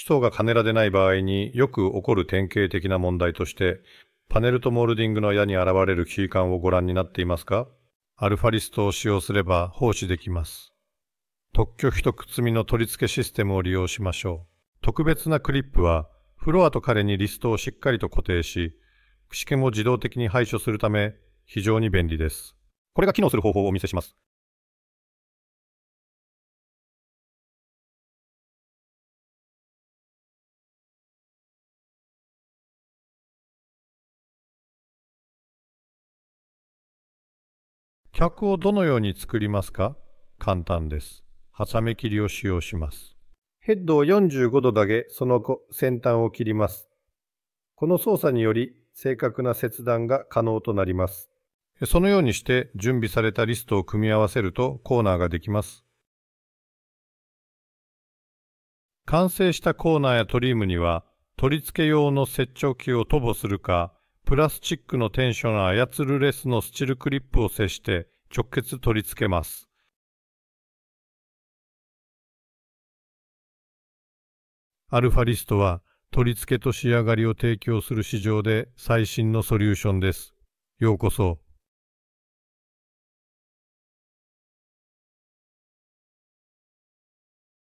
思想が金らでない場合によく起こる典型的な問題として、パネルとモールディングの矢に現れるキ機感をご覧になっていますかアルファリストを使用すれば奉仕できます。特許費と靴みの取り付けシステムを利用しましょう。特別なクリップは、フロアと彼にリストをしっかりと固定し、くしけも自動的に排除するため、非常に便利です。これが機能する方法をお見せします。客をどのように作りますか簡単です。ハサミ切りを使用します。ヘッドを45度だけ、その後、先端を切ります。この操作により、正確な切断が可能となります。そのようにして準備されたリストを組み合わせるとコーナーができます。完成したコーナーやトリームには、取り付け用の接着器を塗布するか、プラスチックのテンション操るレスのスチルクリップを接して直結取り付けます。アルファリストは取り付けと仕上がりを提供する市場で最新のソリューションです。ようこそ。